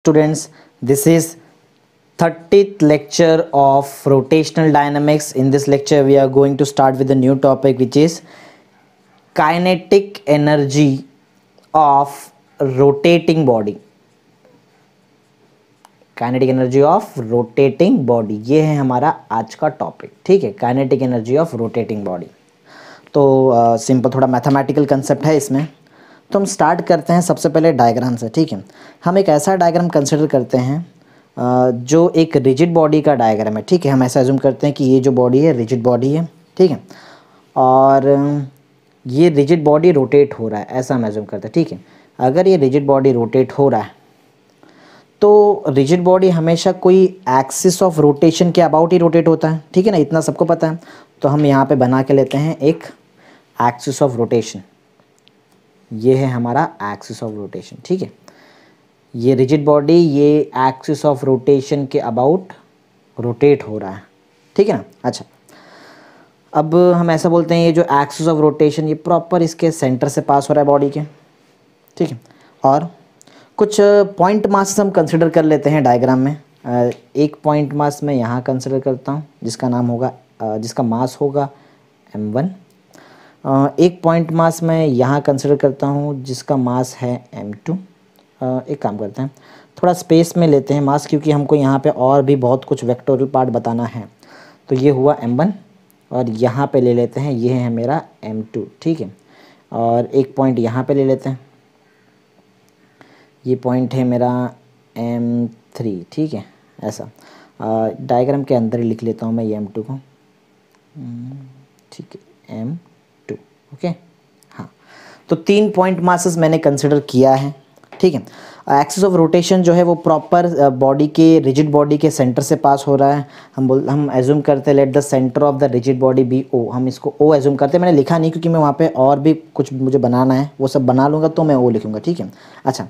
students this is 30th lecture of rotational dynamics in this lecture we are going to start with a new topic which is kinetic energy of rotating body kinetic energy of rotating body ये है हमारा आज का topic ठीक है kinetic energy of rotating body तो simple uh, थोड़ा mathematical concept है इसमें तो हम स्टार्ट करते हैं सबसे पहले डायग्राम से ठीक है हम एक ऐसा डायग्राम कंसिडर करते हैं जो एक रिजिड बॉडी का डायग्राम है ठीक है हम ऐसा एज्यूम करते हैं कि ये जो बॉडी है रिजिड बॉडी है ठीक है और ये रिजिड बॉडी रोटेट हो रहा है ऐसा हम एज्यूम करते हैं ठीक है अगर ये रिजिड बॉडी रोटेट हो रहा है तो रिजिड बॉडी हमेशा कोई एक्सिस ऑफ रोटेशन के अबाउट ही रोटेट होता है ठीक है ना इतना सबको पता है तो हम यहाँ पे बना के लेते हैं एक एक्सिस ऑफ रोटेशन ये है हमारा एक्सिस ऑफ रोटेशन ठीक है ये रिजिड बॉडी ये एक्सिस ऑफ रोटेशन के अबाउट रोटेट हो रहा है ठीक है ना अच्छा अब हम ऐसा बोलते हैं ये जो एक्सिस ऑफ रोटेशन ये प्रॉपर इसके सेंटर से पास हो रहा है बॉडी के ठीक है और कुछ पॉइंट मास हम कंसिडर कर लेते हैं डायग्राम में एक पॉइंट मास मैं यहाँ कंसिडर करता हूँ जिसका नाम होगा जिसका मास होगा एम वन एक पॉइंट मास मैं यहाँ कंसिडर करता हूँ जिसका मास है एम टू एक काम करते हैं थोड़ा स्पेस में लेते हैं मास क्योंकि हमको यहाँ पे और भी बहुत कुछ वेक्टोरियल पार्ट बताना है तो ये हुआ एम वन और यहाँ पे ले लेते हैं ये है मेरा एम टू ठीक है और एक पॉइंट यहाँ पे ले लेते हैं ये पॉइंट है मेरा एम थ्री ठीक है ऐसा डायग्राम के अंदर ही लिख लेता हूँ मैं ये एम टू को हम्म, ठीक है एम ओके हाँ तो तीन पॉइंट मासेस मैंने कंसिडर किया है ठीक है एक्सेस ऑफ रोटेशन जो है वो प्रॉपर बॉडी uh, के रिजिड बॉडी के सेंटर से पास हो रहा है हम बोल हम एज्यूम करते हैं let the centre of the rigid body be O हम इसको ओ एज्यूम करते हैं मैंने लिखा नहीं क्योंकि मैं वहाँ पे और भी कुछ मुझे बनाना है वो सब बना लूँगा तो मैं ओ लिखूँगा ठीक है अच्छा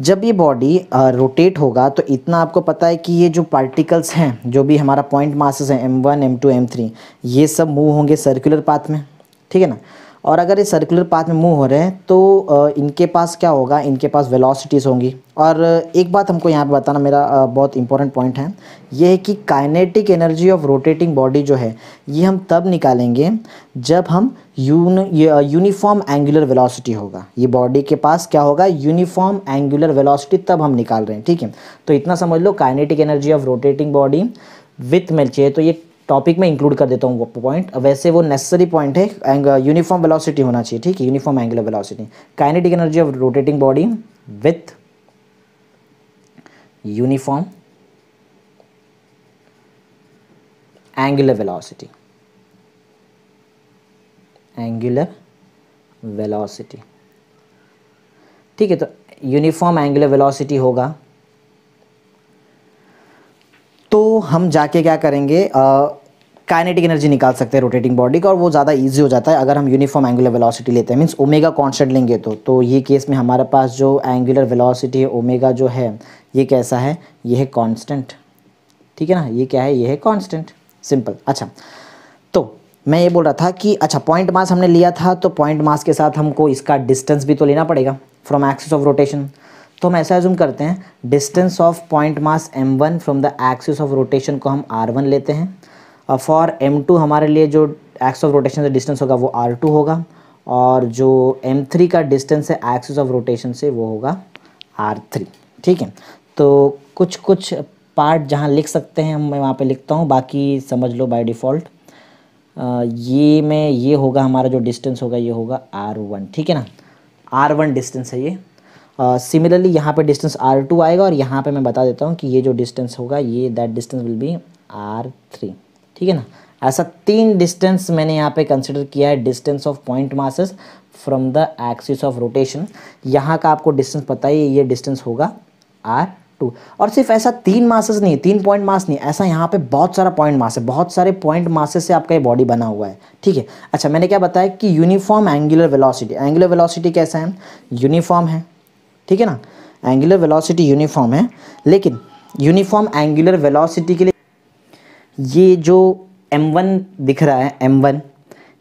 जब ये बॉडी रोटेट uh, होगा तो इतना आपको पता है कि ये जो पार्टिकल्स हैं जो भी हमारा पॉइंट मासेस हैं M one M two M three ये सब मूव होंगे सर्कुलर पाथ में ठीक है ना और अगर ये सर्कुलर पाथ में मूव हो रहे हैं तो इनके पास क्या होगा इनके पास वेलोसिटीज़ होंगी और एक बात हमको यहाँ पे बताना मेरा बहुत इंपॉर्टेंट पॉइंट है ये है कि kinetic energy of rotating body जो है ये हम तब निकालेंगे जब हम यून यूनिफॉर्म एंगुलर वेलोसिटी होगा ये बॉडी के पास क्या होगा यूनिफॉर्म एंगुलर वेलासिटी तब हम निकाल रहे हैं ठीक है तो इतना समझ लो kinetic energy of rotating body with मेल चाहिए तो ये टॉपिक में इंक्लूड कर देता हूँ वो पॉइंट वैसे वो नेसेसरी पॉइंट है यूनिफॉर्म वेलोसिटी uh, होना चाहिए ठीक है uniform angular velocity kinetic energy of rotating body with uniform angular velocity angular velocity ठीक है तो यूनिफॉर्म एंगुलर वेलोसिटी होगा हम जाके क्या करेंगे काइनेटिक एनर्जी निकाल सकते हैं रोटेटिंग बॉडी का और वो ज़्यादा इजी हो जाता है अगर हम यूनिफॉर्म एंगुलर वेलोसिटी लेते हैं मीन्स ओमेगा कांस्टेंट लेंगे तो तो ये केस में हमारे पास जो एंगुलर वेलोसिटी है ओमेगा जो है ये कैसा है ये है कांस्टेंट ठीक है ना ये क्या है ये है कॉन्स्टेंट सिंपल अच्छा तो मैं ये बोल रहा था कि अच्छा पॉइंट मास हमने लिया था तो पॉइंट मास के साथ हमको इसका डिस्टेंस भी तो लेना पड़ेगा फ्रॉम एक्सिस ऑफ रोटेशन तो हम ऐसा जूम करते हैं distance of point mass M one from the axis of rotation को हम आर वन लेते हैं और फॉर एम टू हमारे लिए जो एक्स ऑफ रोटेशन से डिस्टेंस होगा वो आर टू होगा और जो एम थ्री का डिस्टेंस है एक्सिस ऑफ रोटेशन से वो होगा आर थ्री ठीक है तो कुछ कुछ पार्ट जहाँ लिख सकते हैं मैं वहाँ पे लिखता हूँ बाकी समझ लो बाई डिफ़ॉल्ट ये में ये होगा हमारा जो डिस्टेंस होगा ये होगा आर वन ठीक है ना आर वन डिस्टेंस है ये सिमिलरली uh, यहाँ पे डिस्टेंस आर टू आएगा और यहाँ पे मैं बता देता हूँ कि ये जो डिस्टेंस होगा ये that distance will be R three ठीक है ना ऐसा तीन डिस्टेंस मैंने यहाँ पे कंसिडर किया है distance of point masses from the axis of rotation यहाँ का आपको डिस्टेंस पता ही ये डिस्टेंस होगा आर टू और सिर्फ ऐसा तीन मासेस नहीं तीन पॉइंट मास नहीं ऐसा यहाँ पे बहुत सारा पॉइंट मास है बहुत सारे पॉइंट मासेस से आपका ये बॉडी बना हुआ है ठीक है अच्छा मैंने क्या बताया कि uniform angular velocity angular velocity कैसा है यूनिफॉर्म है ठीक है ना एंगुलर वेलोसिटी यूनिफॉर्म है लेकिन यूनिफॉर्म एंगुलर वेलोसिटी के लिए ये जो m1 दिख रहा है m1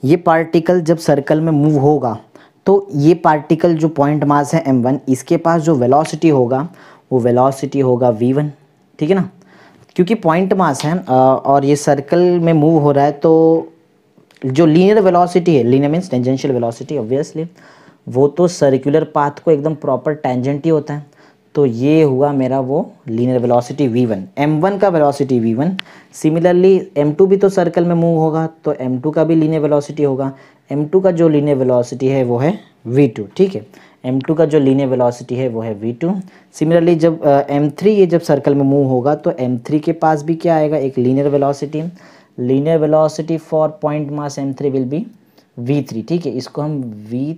ये पार्टिकल जब सर्कल में मूव होगा तो ये पार्टिकल जो पॉइंट मास है m1 इसके पास जो वेलोसिटी होगा वो वेलोसिटी होगा v1 ठीक है ना क्योंकि पॉइंट मास है और ये सर्कल में मूव हो रहा है तो जो लीनियर वेलोसिटी है linear means tangential velocity obviously वो तो सर्कुलर पाथ को एकदम प्रॉपर टेंजेंट ही होता है तो ये हुआ मेरा वो लीनियर वेलोसिटी एम वन का velocity one similarly M two भी तो सर्कल में मूव होगा तो एम टू का भी लीनियर वेलोसिटी होगा एम टू का जो लीनियर वेलोसिटी है वो है वी टू ठीक है एम टू का जो लीनियर वेलोसिटी है वो है वी टू सिमिलरली जब एम थ्री ये जब सर्कल में मूव होगा तो एम थ्री के पास भी क्या आएगा एक linear velocity linear velocity for point mass M three will be V three ठीक है इसको हम वी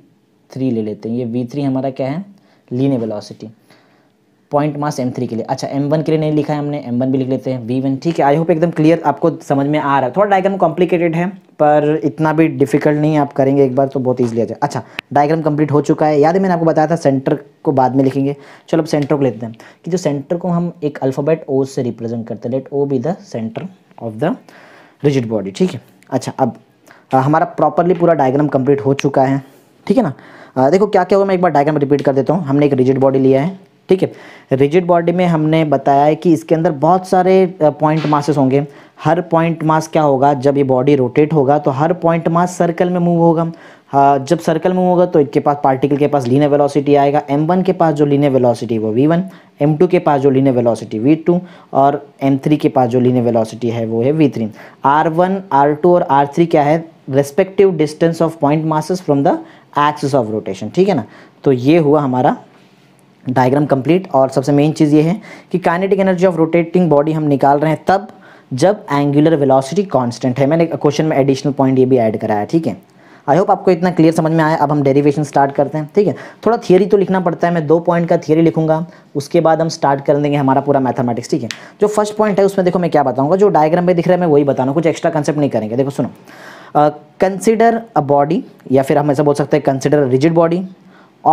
थ्री ले लेते हैं ये वी थ्री हमारा क्या है linear velocity point mass M three के लिए अच्छा एम वन के लिए नहीं लिखा है हमने एम वन भी लिख लेते हैं वी वन ठीक है आई होप एकदम क्लियर आपको समझ में आ रहा है थोड़ा डायग्राम कॉम्प्लिकेटेड है पर इतना भी डिफिकल्ट नहीं आप करेंगे एक बार तो बहुत ईजिली आ जाए अच्छा डायग्राम कंप्लीट हो चुका है याद है मैंने आपको बताया था सेंटर को बाद में लिखेंगे चलो अब सेंटर को लेते हैं कि जो सेंटर को हम एक अल्फ़ाबेट ओ से रिप्रेजेंट करते हैं let O be the centre of the rigid body ठीक है अच्छा अब आ, हमारा प्रॉपरली पूरा डायग्राम कंप्लीट हो चुका है ठीक है ना आ, देखो क्या क्या होगा मैं एक बार डायग्राम रिपीट कर देता हूँ हमने एक रिजिड बॉडी लिया है ठीक है रिजिड बॉडी में हमने बताया है कि इसके अंदर बहुत सारे पॉइंट मासेस होंगे हर पॉइंट मास क्या होगा जब ये बॉडी रोटेट होगा तो हर पॉइंट मास सर्कल में मूव होगा जब सर्कल में होगा तो इसके पास पार्टिकल के पास लीने वेलोसिटी आएगा एम वन के पास जो लीने वेलोसिटी वो वी वन एम टू के पास जो लीने वेलोसिटी वी टू और एम थ्री के पास जो लीने वेलोसिटी है वो है V three R one R two और आर थ्री क्या है respective distance of point masses from the axis of rotation ठीक है ना तो ये हुआ हमारा डायग्राम कंप्लीट और सबसे मेन चीज़ ये है कि kinetic energy of rotating body हम निकाल रहे हैं तब जब एंगुलर वेलोसिटी कांस्टेंट है मैंने क्वेश्चन में एडिशनल पॉइंट ये भी ऐड कराया ठीक है आई होप आपको इतना क्लियर समझ में आया अब हम डेरिवेशन स्टार्ट करते हैं ठीक है थोड़ा थियरी तो लिखना पड़ता है मैं दो पॉइंट का थियरी लिखूंगा उसके बाद हम स्टार्ट कर देंगे हमारा पूरा मैथमेटिक्स ठीक है जो फर्स्ट पॉइंट है उसमें देखो मैं क्या बताऊंगा जो डायग्राम में दिख रहा है मैं वही बताऊँ कुछ एक्स्ट्रा कंसेप्ट नहीं करेंगे देखो सुनो कंसिडर अ बॉडी या फिर हम ऐसा बोल सकते हैं consider rigid body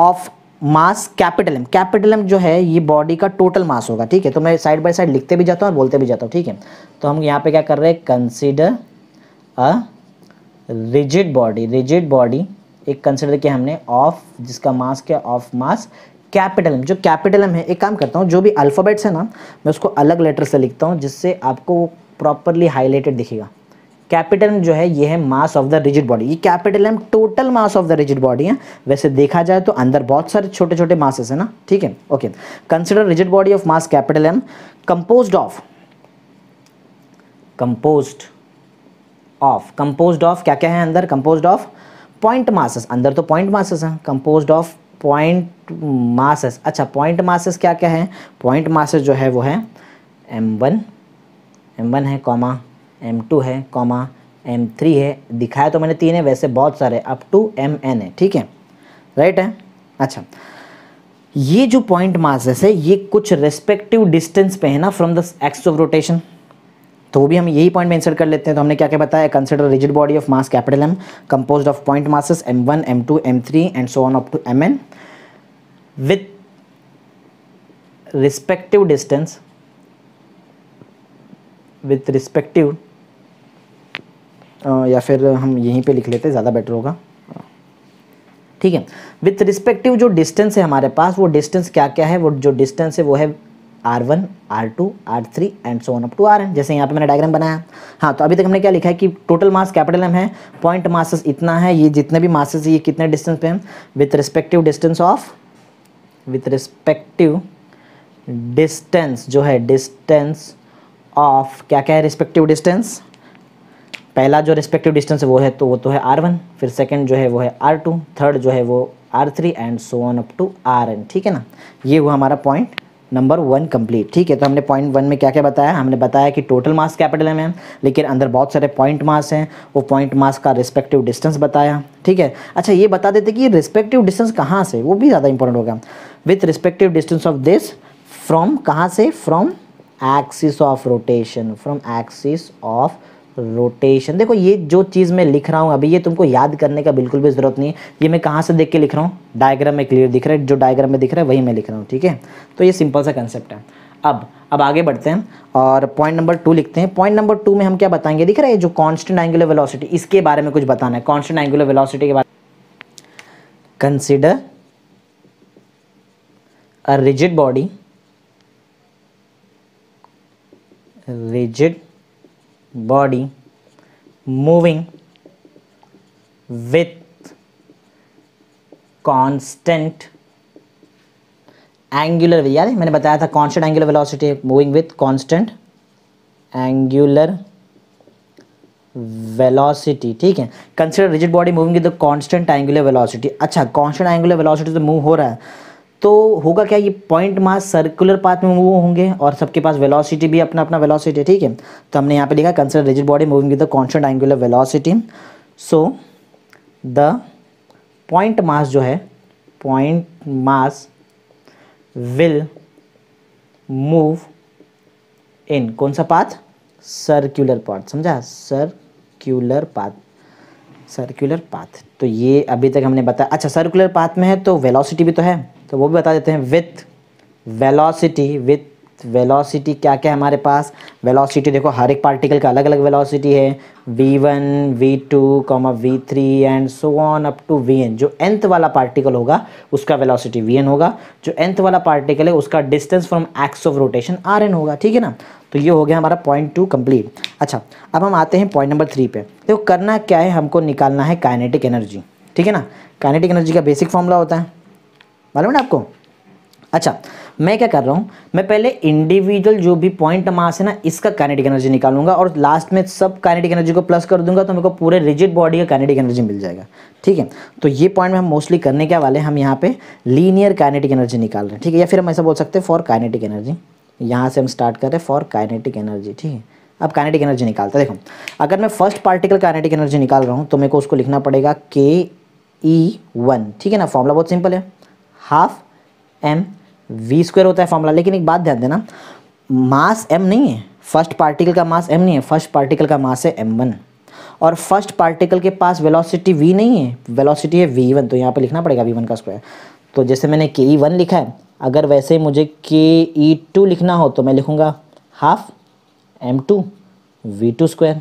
of mass capital M capital M जो है ये बॉडी का टोटल मास होगा ठीक है तो मैं साइड बाय साइड लिखते भी जाता हूँ और बोलते भी जाता हूँ ठीक है तो हम यहाँ पे क्या कर रहे हैं consider a rigid body rigid body एक कंसिडर किया हमने ऑफ जिसका मास क्या ऑफ मास कैपिटल एम जो कैपिटल एम है एक काम करता हूँ जो भी अल्फ़ाबेट्स है ना मैं उसको अलग लेटर से लिखता हूँ जिससे आपको प्रॉपरली हाईलाइटेड दिखेगा कैपिटल जो है ये है mass of the rigid body ये capital M total mass of the rigid body है वैसे देखा जाए तो अंदर बहुत सारे छोटे छोटे मासेस है ना ठीक है okay consider rigid body of mass capital M compose of compose of compose of क्या क्या है अंदर कंपोज ऑफ पॉइंट मासेस अंदर तो पॉइंट मासेस हैं कंपोज ऑफ पॉइंट मासेस अच्छा पॉइंट मासेस क्या क्या है पॉइंट मासेस जो है वो है एम वन एम वन है कॉमा एम टू है कॉमा एम थ्री है दिखाया तो मैंने तीन है वैसे बहुत सारे अप टू एम एन है ठीक है राइट है अच्छा ये जो पॉइंट मासेस है ये कुछ रेस्पेक्टिव डिस्टेंस पे है ना from the axis of rotation तो वो भी हम यही पॉइंट में इंसर्ट कर लेते हैं तो हमने क्या क्या बताया consider rigid body of mass capital M compose of point masses M one M two M three and so on up to M N with respective distance with respective या फिर हम यहीं पे लिख लेते ज़्यादा बेटर होगा ठीक है विथ रिस्पेक्टिव जो डिस्टेंस है हमारे पास वो डिस्टेंस क्या क्या है वो जो डिस्टेंस है वो है R one R two R three and so on up to R N जैसे यहाँ पे मैंने डायग्राम बनाया हाँ तो अभी तक हमने क्या लिखा है कि टोटल मास कैपिटल एम है पॉइंट मासेस इतना है ये जितने भी है ये कितने डिस्टेंस पे हैं with respective distance of with respective distance जो है डिस्टेंस ऑफ क्या क्या है रिस्पेक्टिव डिस्टेंस पहला जो रिस्पेक्टिव डिस्टेंस है वो है तो वो तो है आर वन फिर सेकेंड जो है वो है आर टू थर्ड जो है वो R three and so on up to R N ठीक है ना ये हुआ हमारा पॉइंट नंबर वन कंप्लीट ठीक है तो हमने पॉइंट वन में क्या क्या बताया हमने बताया कि टोटल मास कैपिटल एम है लेकिन अंदर बहुत सारे पॉइंट मास हैं वो पॉइंट मास का रिस्पेक्टिव डिस्टेंस बताया ठीक है अच्छा ये बता देते कि रिस्पेक्टिव डिस्टेंस कहाँ से वो भी ज़्यादा इंपॉर्टेंट होगा with respective distance of this from कहाँ से from axis of rotation from axis of rotation देखो ये जो चीज़ मैं लिख रहा हूँ अभी ये तुमको याद करने का बिल्कुल भी ज़रूरत नहीं है ये मैं कहाँ से देख के लिख रहा हूँ डायग्राम में क्लियर दिख रहा है जो डायग्राम में दिख रहा है वही मैं लिख रहा हूँ ठीक है तो ये सिंपल सा कंसेप्ट है अब अब आगे बढ़ते हैं और पॉइंट नंबर टू लिखते हैं पॉइंट नंबर टू में हम क्या बताएंगे दिख रहा है जो कॉन्स्टेंट एंगुलर वेलोसिटी इसके बारे में कुछ बताना है कॉन्स्टेंट एंगुलर वेलोसिटी के बारे consider a rigid body rigid body moving with constant angular याद है मैंने बताया था constant angular velocity moving with constant angular velocity ठीक है consider rigid body moving with constant angular velocity अच्छा कॉन्स्टेंट एंगुलर वेलोसिटी तो मूव हो रहा है तो होगा क्या ये पॉइंट मास सर्कुलर पाथ में मूव होंगे और सबके पास वेलोसिटी भी अपना अपना वेलोसिटी ठीक है तो हमने यहाँ पे लिखा consider rigid body moving with the constant angular velocity so the point mass जो है point mass will move in कौन सा पाथ सर्क्यूलर पाथ समझा सर्क्यूलर पाथ सर्कुलर पाथ तो ये अभी तक हमने बताया अच्छा सर्कुलर पाथ में है तो वेलोसिटी भी तो है तो वो भी बता देते हैं विथ वेलोसिटी विथ वेलोसिटी क्या क्या हमारे पास वेलोसिटी देखो हर एक पार्टिकल का अलग अलग वेलोसिटी है v1, v2, V two comma V three and so on up to N जो एंथ वाला पार्टिकल होगा उसका वेलोसिटी vn होगा जो एंथ वाला पार्टिकल है उसका distance from axis of rotation N होगा ठीक है ना तो ये हो गया हमारा पॉइंट टू कंप्लीट अच्छा अब हम आते हैं पॉइंट नंबर थ्री पे देखो करना क्या है हमको निकालना है काइनेटिक एनर्जी ठीक है ना काइनेटिक एनर्जी का बेसिक फॉर्मूला होता है मालूम है आपको अच्छा मैं क्या कर रहा हूँ मैं पहले इंडिविजुअल जो भी पॉइंट मास है ना इसका कैनेटिक एनर्जी निकालूंगा और लास्ट में सब काइनेटिक एनर्जी को प्लस कर दूंगा तो मेरे को पूरे रिजिड बॉडी का कैनेटिक एनर्जी मिल जाएगा ठीक है तो ये पॉइंट में हम मोस्टली करने क्या वाले हम यहाँ पे लीनियर कैनेटिक एनर्जी निकाल रहे हैं ठीक है या फिर हम ऐसा बोल सकते हैं फॉर काइनेटिक एनर्जी यहाँ से हम स्टार्ट कर रहे हैं फॉर काइनेटिक एनर्जी ठीक है अब काइनेटिक एनर्जी निकालते हैं देखो अगर मैं फर्स्ट पार्टिकल काइनेटिक एनर्जी निकाल रहा हूँ तो मेरे को उसको लिखना पड़ेगा के ई वन ठीक है ना फॉर्मला बहुत सिंपल है हाफ एम वी स्क्वायर होता है फॉर्मूला लेकिन एक बात ध्यान देना मास एम नहीं है फर्स्ट पार्टिकल का मास एम नहीं है फर्स्ट पार्टिकल का मास है एम वन और फर्स्ट पार्टिकल के पास वेलोसिटी वी नहीं है वेलोसिटी है वी वन तो यहाँ पर लिखना पड़ेगा वी वन का स्क्वायर तो जैसे मैंने के ई वन लिखा है अगर वैसे मुझे के ई टू लिखना हो तो मैं लिखूँगा half M two V two square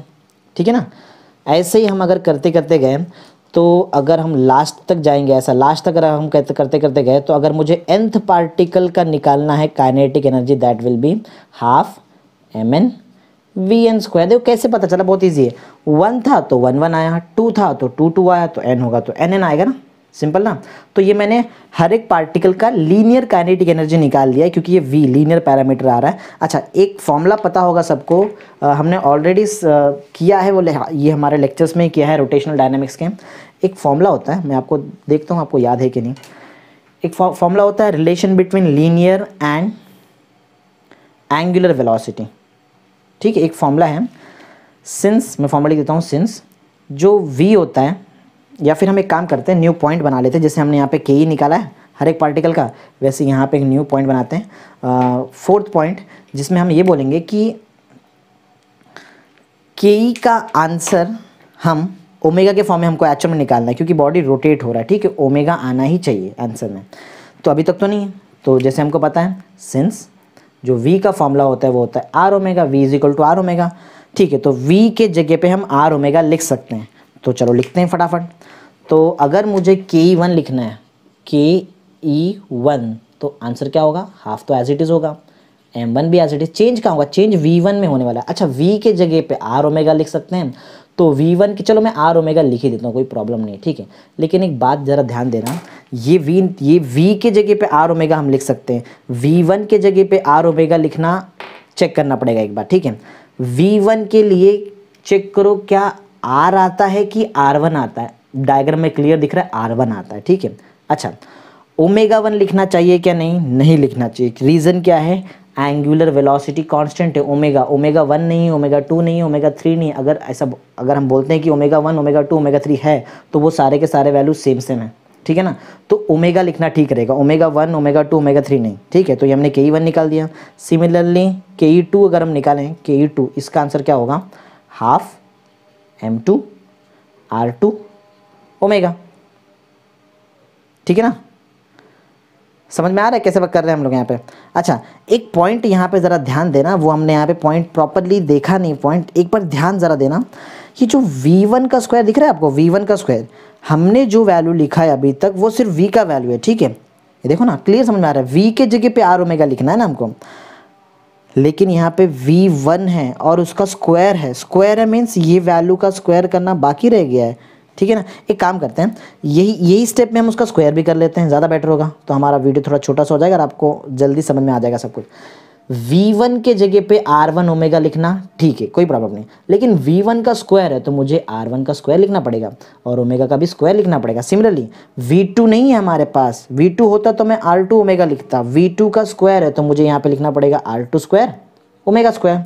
ठीक है ना ऐसे ही हम अगर करते करते गए तो अगर हम लास्ट तक जाएंगे ऐसा लास्ट तक अगर हम कहते करते करते गए तो अगर मुझे एंथ पार्टिकल का निकालना है kinetic energy that will be half M N V N square देखो कैसे पता चला बहुत ईजी है वन था तो वन वन आया टू था तो टू टू आया तो एन होगा तो एन एन आएगा ना सिंपल ना तो ये मैंने हर एक पार्टिकल का लीनियर काइनेटिक एनर्जी निकाल लिया है क्योंकि ये वी लीनियर पैरामीटर आ रहा है अच्छा एक फॉर्मूला पता होगा सबको आ, हमने ऑलरेडी किया है वो ये हमारे लेक्चर्स में किया है रोटेशनल डायनेमिक्स के एक फॉर्मूला होता है मैं आपको देखता हूँ आपको याद है कि नहीं एक फॉर्मूला होता है relation between linear and angular velocity ठीक है एक फॉर्मूला है सिंस मैं फॉर्मूला देता हूँ सिंस जो वी होता है या फिर हम एक काम करते हैं न्यू पॉइंट बना लेते हैं जैसे हमने यहाँ पे के ही निकाला है हर एक पार्टिकल का वैसे यहाँ पे एक न्यू पॉइंट बनाते हैं फोर्थ पॉइंट जिसमें हम ये बोलेंगे कि के ई का आंसर हम ओमेगा के फॉर्म में हमको एक्चुअल में निकालना है क्योंकि बॉडी रोटेट हो रहा है ठीक है ओमेगा आना ही चाहिए आंसर में तो अभी तक तो नहीं है तो जैसे हमको पता है सिंस जो वी का फॉर्मूला होता है वो होता है R omega V is equal to R omega ठीक है तो वी के जगह पे हम आर ओमेगा लिख सकते हैं तो चलो लिखते हैं फटाफट तो अगर मुझे के ई वन लिखना है के ई वन तो आंसर क्या होगा हाफ तो एज इट इज़ होगा एम वन भी एज इट इज़ चेंज क्या होगा चेंज वी वन में होने वाला है अच्छा वी के जगह पे आर ओमेगा लिख सकते हैं तो वी वन की चलो मैं आर ओमेगा लिख ही देता हूँ कोई प्रॉब्लम नहीं ठीक है लेकिन एक बात ज़रा ध्यान देना ये वी ये वी के जगह पे आर ओमेगा हम लिख सकते हैं वी वन के जगह पे आर ओमेगा लिखना चेक करना पड़ेगा एक बार ठीक है वी वन के लिए चेक करो क्या आर आता है कि आर वन आता है डायग्राम में क्लियर दिख रहा है आर वन आता है ठीक है अच्छा ओमेगा वन लिखना चाहिए क्या नहीं नहीं लिखना चाहिए रीज़न क्या है एंगुलर वेलोसिटी कांस्टेंट है ओमेगा ओमेगा वन नहीं ओमेगा टू नहीं ओमेगा थ्री नहीं अगर ऐसा अगर हम बोलते हैं कि omega one omega two omega three है तो वो सारे के सारे वैल्यू सेम सेम है ठीक है ना तो ओमेगा लिखना ठीक रहेगा omega one omega two omega three नहीं ठीक है तो ये हमने के ई वन निकाल दिया सिमिलरली के ई टू अगर हम निकालें के ई टू इसका आंसर क्या होगा half M two R two omega ठीक है ना समझ में आ रहा है कैसे वर्क कर रहे हैं हम लोग यहाँ पे अच्छा एक पॉइंट यहाँ पे ज़रा ध्यान देना वो हमने यहाँ पे पॉइंट प्रॉपरली देखा नहीं पॉइंट एक बार ध्यान ज़रा देना कि जो v1 का स्क्वायर दिख रहा है आपको v1 का स्क्वायर हमने जो वैल्यू लिखा है अभी तक वो सिर्फ v का वैल्यू है ठीक है ये देखो ना क्लियर समझ में आ रहा है वी के जगह पे आर ओमेगा लिखना है ना हमको लेकिन यहाँ पे वी है और उसका स्क्वायर है स्क्वायर है मीन्स ये वैल्यू का स्क्वायर करना बाकी रह गया है ठीक है ना एक काम करते हैं यही यही स्टेप में हम उसका स्क्वायर भी कर लेते हैं ज़्यादा बेटर होगा तो हमारा वीडियो थोड़ा छोटा सा हो जाएगा और आपको जल्दी समझ में आ जाएगा सब कुछ v1 के जगह पे r1 ओमेगा लिखना ठीक है कोई प्रॉब्लम नहीं लेकिन v1 का स्क्वायर है तो मुझे r1 का स्क्वायर लिखना पड़ेगा और ओमेगा का भी स्क्वायर लिखना पड़ेगा सिमिलरली v2 नहीं है हमारे पास v2 होता तो मैं r2 ओमेगा लिखता v2 का स्क्वायर है तो मुझे यहाँ पे लिखना पड़ेगा r2 square omega square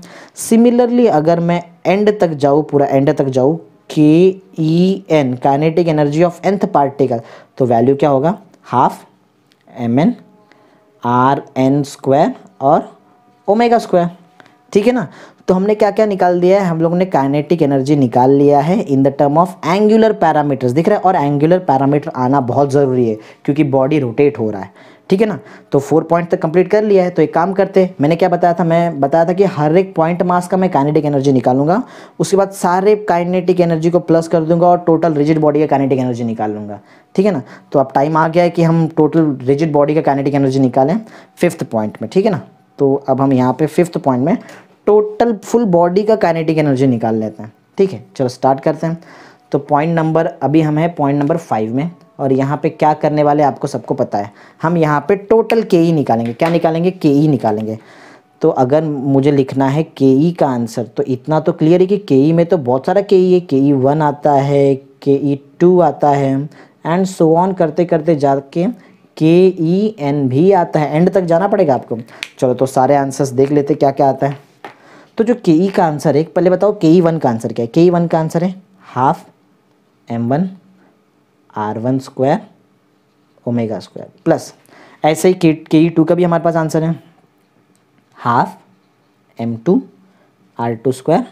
similarly अगर मैं एंड तक जाऊँ पूरा एंड तक जाऊँ K E N kinetic energy of nth particle तो वैल्यू क्या होगा half M N R N square और ओमेगा स्क्वायर ठीक है ना तो हमने क्या क्या निकाल दिया है हम लोगों ने काइनेटिक एनर्जी निकाल लिया है in the term of angular parameters दिख रहा है और एंगुलर पैरामीटर आना बहुत ज़रूरी है क्योंकि बॉडी रोटेट हो रहा है ठीक है ना तो फोर पॉइंट तक कंप्लीट कर लिया है तो एक काम करते हैं मैंने क्या बताया था मैं बताया था कि हर एक पॉइंट मास का मैं काइनेटिक एनर्जी निकालूंगा उसके बाद सारे काइनेटिक एनर्जी को प्लस कर दूंगा और टोटल रिजिड बॉडी का काइनेटिक एनर्जी निकाल लूंगा ठीक है ना तो अब टाइम आ गया है कि हम टोटल रिजिड बॉडी का काइनेटिक एनर्जी निकालें फिफ्थ पॉइंट में ठीक है ना तो अब हम यहाँ पे फिफ्थ पॉइंट में टोटल फुल बॉडी का काइनेटिक एनर्जी निकाल लेते हैं ठीक है चलो स्टार्ट करते हैं तो पॉइंट नंबर अभी हम है पॉइंट नंबर फाइव में और यहाँ पे क्या करने वाले आपको सबको पता है हम यहाँ पे टोटल के ई निकालेंगे क्या निकालेंगे के ई निकालेंगे तो अगर मुझे लिखना है के ई का आंसर तो इतना तो क्लियर है कि के ई में तो बहुत सारा के ई है के ई वन आता है के ई टू आता है एंड सो ऑन करते करते जाके के ई एन भी आता है एंड तक जाना पड़ेगा आपको चलो तो सारे आंसर्स देख लेते क्या क्या आता है तो जो के ई का आंसर है पहले बताओ के ई वन का आंसर क्या है के ई वन का आंसर है half M one R one square omega square plus ऐसे ही के के ई टू का भी हमारे पास आंसर है half M two R two square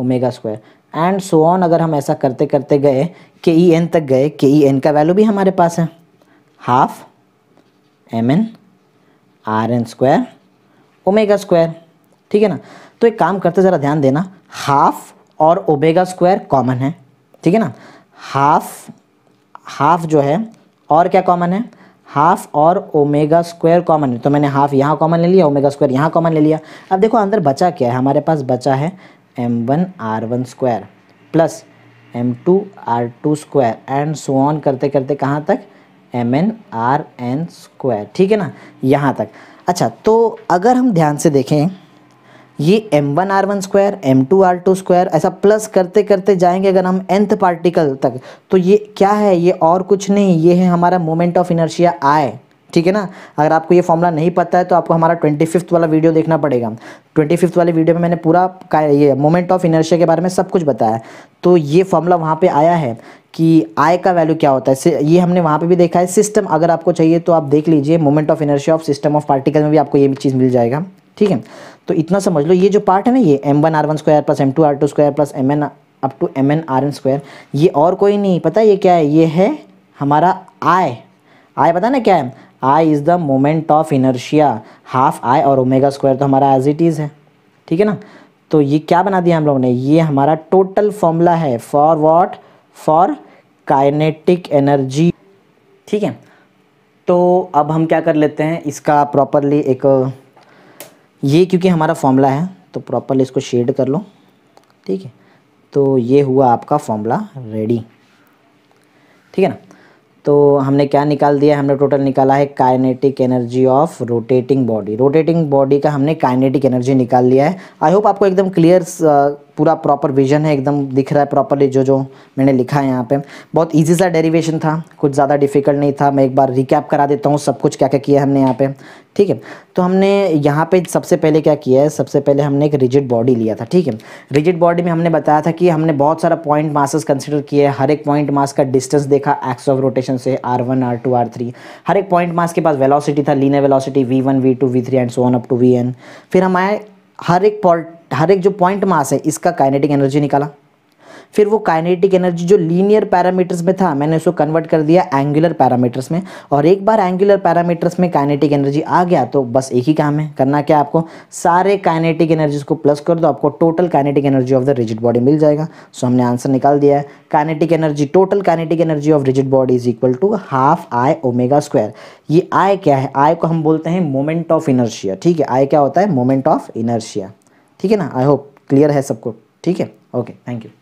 omega square and so on अगर हम ऐसा करते करते गए के ई एन तक गए के ई एन का वैल्यू भी हमारे पास है half M N R N square omega square ठीक है ना तो एक काम करते ज़रा ध्यान देना हाफ और ओमेगा स्क्वायर कॉमन है ठीक है ना हाफ हाफ जो है और क्या कॉमन है हाफ और ओमेगा स्क्वायर कॉमन है तो मैंने हाफ यहाँ कॉमन ले लिया ओमेगा स्क्वायर यहाँ कॉमन ले लिया अब देखो अंदर बचा क्या है हमारे पास बचा है M one R one square plus M two R two square and so on करते करते कहाँ तक M N R N square ठीक है ना यहाँ तक अच्छा तो अगर हम ध्यान से देखें ये M one R one square M two R two square ऐसा प्लस करते करते जाएंगे अगर हम एंथ पार्टिकल तक तो ये क्या है ये और कुछ नहीं ये है हमारा मोमेंट ऑफ इनर्शिया आए ठीक है ना अगर आपको ये फॉर्मूला नहीं पता है तो आपको हमारा ट्वेंटी फिफ्थ वाला वीडियो देखना पड़ेगा ट्वेंटी फिफ्थ वाले वीडियो में मैंने पूरा का ये मोमेंट ऑफ इनर्शिया के बारे में सब कुछ बताया तो ये फॉर्मूला वहाँ पे आया है कि आय का वैल्यू क्या होता है ये हमने वहाँ पे भी देखा है सिस्टम अगर आपको चाहिए तो आप देख लीजिए moment of inertia of system of particle में भी आपको ये चीज़ मिल जाएगा ठीक है तो इतना समझ लो ये जो पार्ट है ना ये M one R one square plus M two R two square plus M N up to M N R N square ये और कोई नहीं पता ये क्या है ये है हमारा आय आय पता ना क्या है I is the moment of inertia half I और ओमेगा स्क्वायर तो हमारा एज इट इज़ है ठीक है ना तो ये क्या बना दिया हम लोगों ने ये हमारा टोटल फॉर्मूला है for what for kinetic energy ठीक है तो अब हम क्या कर लेते हैं इसका प्रॉपरली एक ये क्योंकि हमारा फॉर्मूला है तो प्रॉपरली इसको शेड कर लो ठीक है तो ये हुआ आपका फॉर्मूला रेडी ठीक है ना तो हमने क्या निकाल दिया हमने टोटल निकाला है kinetic energy of rotating body rotating body का हमने काइनेटिक एनर्जी निकाल लिया है आई होप आपको एकदम क्लियर पूरा प्रॉपर विजन है एकदम दिख रहा है प्रॉपरली जो जो मैंने लिखा है यहाँ पे बहुत इजी सा डेरिवेशन था कुछ ज़्यादा डिफिकल्ट नहीं था मैं एक बार रिकैप करा देता हूँ सब कुछ क्या क्या किया हमने यहाँ पे ठीक है तो हमने यहाँ पे सबसे पहले क्या किया है सबसे पहले हमने एक रिजिड बॉडी लिया था ठीक है रिजिड बॉडी में हमने बताया था कि हमने बहुत सारा पॉइंट मासस कंसिडर किए हर एक पॉइंट मास का डिस्टेंस देखा एक्स ऑफ रोटेशन से R one R two R three हर एक पॉइंट मास के पास वेलोसिटी था linear velocity V one V two V three and so on up to V N फिर हमारे हर एक पॉइंट हर एक जो पॉइंट मास है इसका काइनेटिक एनर्जी निकाला फिर वो काइनेटिक एनर्जी जो लीनियर पैरामीटर्स में था मैंने उसको कन्वर्ट कर दिया एंगुलर पैरामीटर्स में और एक बार एंगुलर पैरामीटर्स में काइनेटिक एनर्जी आ गया तो बस एक ही काम है करना क्या आपको सारे काइनेटिक एनर्जीज को प्लस कर दो आपको total kinetic energy of the rigid body मिल जाएगा सो हमने आंसर निकाल दिया है kinetic energy total kinetic energy of rigid body is equal to half I omega square ये आय क्या है आय को हम बोलते हैं मोमेंट ऑफ इनर्शिया ठीक है आय क्या होता है मोमेंट ऑफ इनर्शिया ठीक है ना आई होप क्लियर है सबको ठीक है ओके थैंक यू